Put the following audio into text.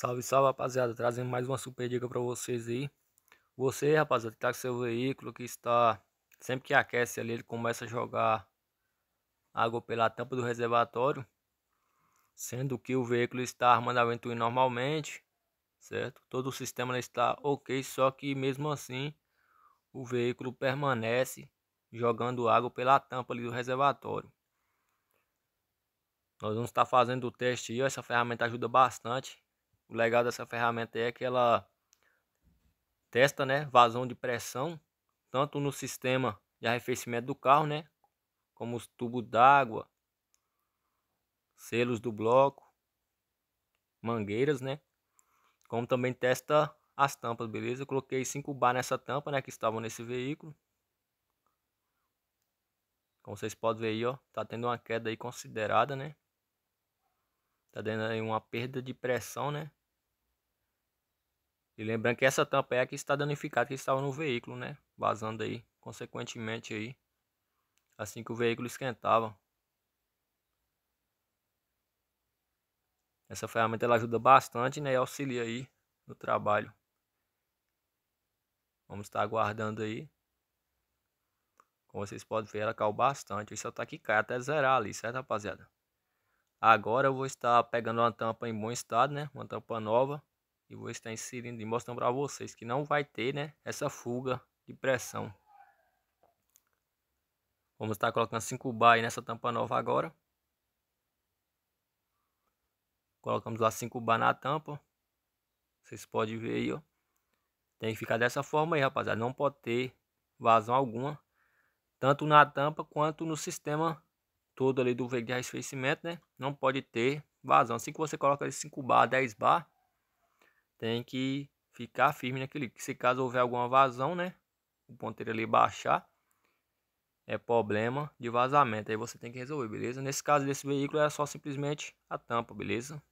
Salve, salve rapaziada, trazendo mais uma super dica para vocês aí. Você, rapaziada, que tá com seu veículo, que está sempre que aquece ali, ele começa a jogar água pela tampa do reservatório, sendo que o veículo está armando a ventoinha normalmente, certo? Todo o sistema está ok, só que mesmo assim o veículo permanece jogando água pela tampa ali do reservatório. Nós vamos estar fazendo o teste aí, essa ferramenta ajuda bastante o legal dessa ferramenta é que ela testa, né, vazão de pressão, tanto no sistema de arrefecimento do carro, né, como os tubos d'água, selos do bloco, mangueiras, né, como também testa as tampas, beleza? Eu coloquei 5 bar nessa tampa, né, que estavam nesse veículo. Como vocês podem ver aí, ó, tá tendo uma queda aí considerada, né? Tá dando aí uma perda de pressão, né? E lembrando que essa tampa é a que está danificada, que estava no veículo, né? Vazando aí, consequentemente aí, assim que o veículo esquentava. Essa ferramenta ela ajuda bastante, né? E auxilia aí no trabalho. Vamos estar aguardando aí. Como vocês podem ver, ela caiu bastante. Isso tá aqui cai até zerar ali, certo, rapaziada? Agora eu vou estar pegando uma tampa em bom estado, né? Uma tampa nova e vou estar inserindo e mostrando para vocês que não vai ter né, essa fuga de pressão. Vamos estar colocando 5 bar nessa tampa nova agora. Colocamos lá 5 bar na tampa. Vocês podem ver aí, ó. Tem que ficar dessa forma aí, rapaziada. Não pode ter vazão alguma. Tanto na tampa quanto no sistema todo ali do veículo de arrefecimento, né? Não pode ter vazão. Assim que você coloca 5 bar, 10 bar, tem que ficar firme naquele. Se caso houver alguma vazão, né? O ponteiro ali baixar. É problema de vazamento. Aí você tem que resolver, beleza? Nesse caso desse veículo era só simplesmente a tampa, beleza?